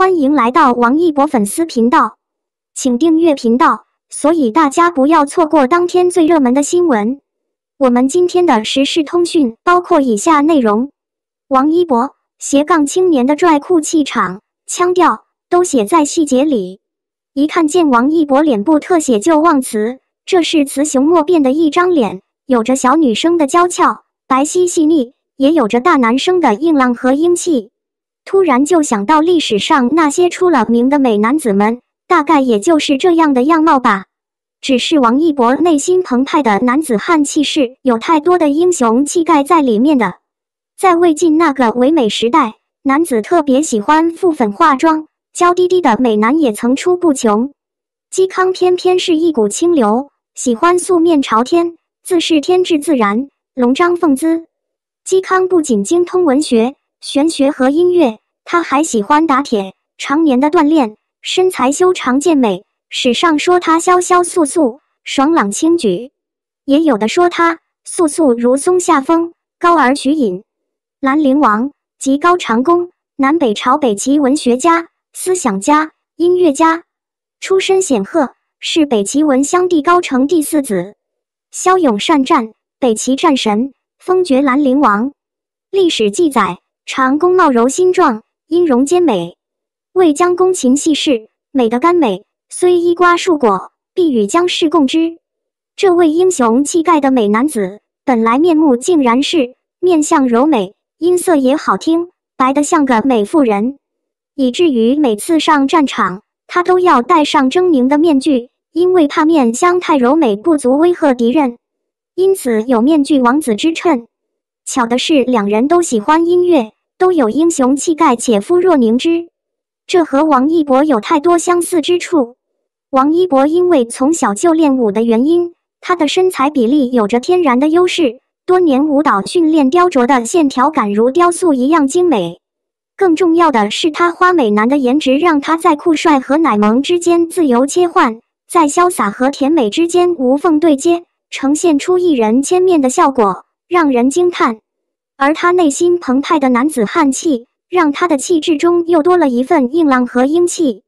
欢迎来到王一博粉丝频道，请订阅频道，所以大家不要错过当天最热门的新闻。我们今天的时事通讯包括以下内容：王一博斜杠青年的拽酷气场，腔调都写在细节里。一看见王一博脸部特写就忘词，这是雌雄莫辨的一张脸，有着小女生的娇俏、白皙细腻，也有着大男生的硬朗和英气。突然就想到历史上那些出了名的美男子们，大概也就是这样的样貌吧。只是王一博内心澎湃的男子汉气势，有太多的英雄气概在里面的。在魏晋那个唯美时代，男子特别喜欢傅粉化妆，娇滴滴的美男也层出不穷。嵇康偏偏是一股清流，喜欢素面朝天，自是天至自然，龙章凤姿。嵇康不仅精通文学。玄学和音乐，他还喜欢打铁。常年的锻炼，身材修长健美。史上说他潇潇肃肃，爽朗轻举；也有的说他肃肃如松下风，高而徐隐。兰陵王即高长恭，南北朝北齐文学家、思想家、音乐家，出身显赫，是北齐文襄帝高澄第四子，骁勇善战，北齐战神，封爵兰陵王。历史记载。长弓貌柔心壮，音容兼美。魏将公情细事，美的甘美，虽衣瓜树果，必与将士共之。这位英雄气概的美男子，本来面目竟然是面相柔美，音色也好听，白得像个美妇人，以至于每次上战场，他都要戴上狰狞的面具，因为怕面相太柔美不足威吓敌人，因此有“面具王子”之称。巧的是，两人都喜欢音乐，都有英雄气概且肤若凝脂，这和王一博有太多相似之处。王一博因为从小就练武的原因，他的身材比例有着天然的优势，多年舞蹈训练雕琢的线条感如雕塑一样精美。更重要的是，他花美男的颜值让他在酷帅和奶萌之间自由切换，在潇洒和甜美之间无缝对接，呈现出一人千面的效果。让人惊叹，而他内心澎湃的男子汉气，让他的气质中又多了一份硬朗和英气，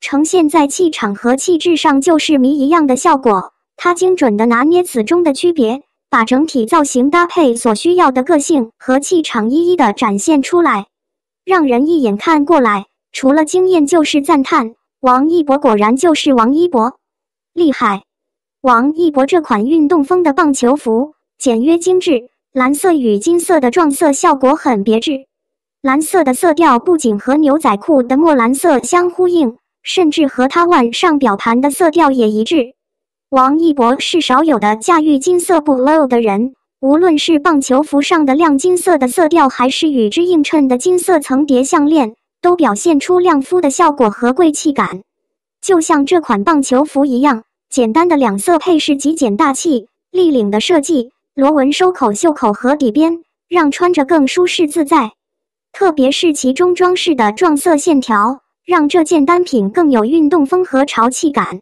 呈现在气场和气质上就是谜一样的效果。他精准的拿捏此中的区别，把整体造型搭配所需要的个性和气场一一的展现出来，让人一眼看过来，除了惊艳就是赞叹。王一博果然就是王一博，厉害！王一博这款运动风的棒球服。简约精致，蓝色与金色的撞色效果很别致。蓝色的色调不仅和牛仔裤的墨蓝色相呼应，甚至和他腕上表盘的色调也一致。王一博是少有的驾驭金色不 low 的人，无论是棒球服上的亮金色的色调，还是与之映衬的金色层叠项链，都表现出亮肤的效果和贵气感。就像这款棒球服一样，简单的两色配饰极简大气，立领的设计。螺纹收口袖口和底边，让穿着更舒适自在。特别是其中装饰的撞色线条，让这件单品更有运动风和潮气感。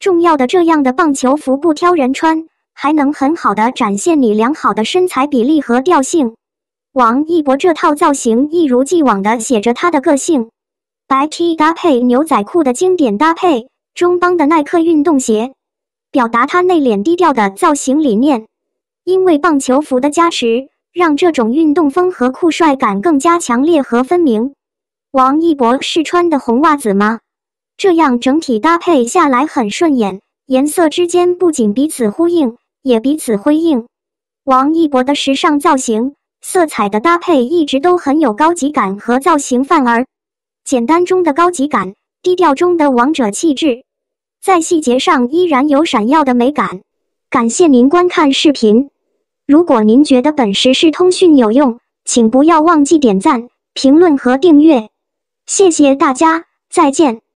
重要的，这样的棒球服不挑人穿，还能很好的展现你良好的身材比例和调性。王一博这套造型一如既往的写着他的个性，白 T 搭配牛仔裤的经典搭配，中帮的耐克运动鞋，表达他内敛低调的造型理念。因为棒球服的加持，让这种运动风和酷帅感更加强烈和分明。王一博是穿的红袜子吗？这样整体搭配下来很顺眼，颜色之间不仅彼此呼应，也彼此辉映。王一博的时尚造型、色彩的搭配一直都很有高级感和造型范儿，简单中的高级感，低调中的王者气质，在细节上依然有闪耀的美感。感谢您观看视频。如果您觉得本实时通讯有用，请不要忘记点赞、评论和订阅。谢谢大家，再见。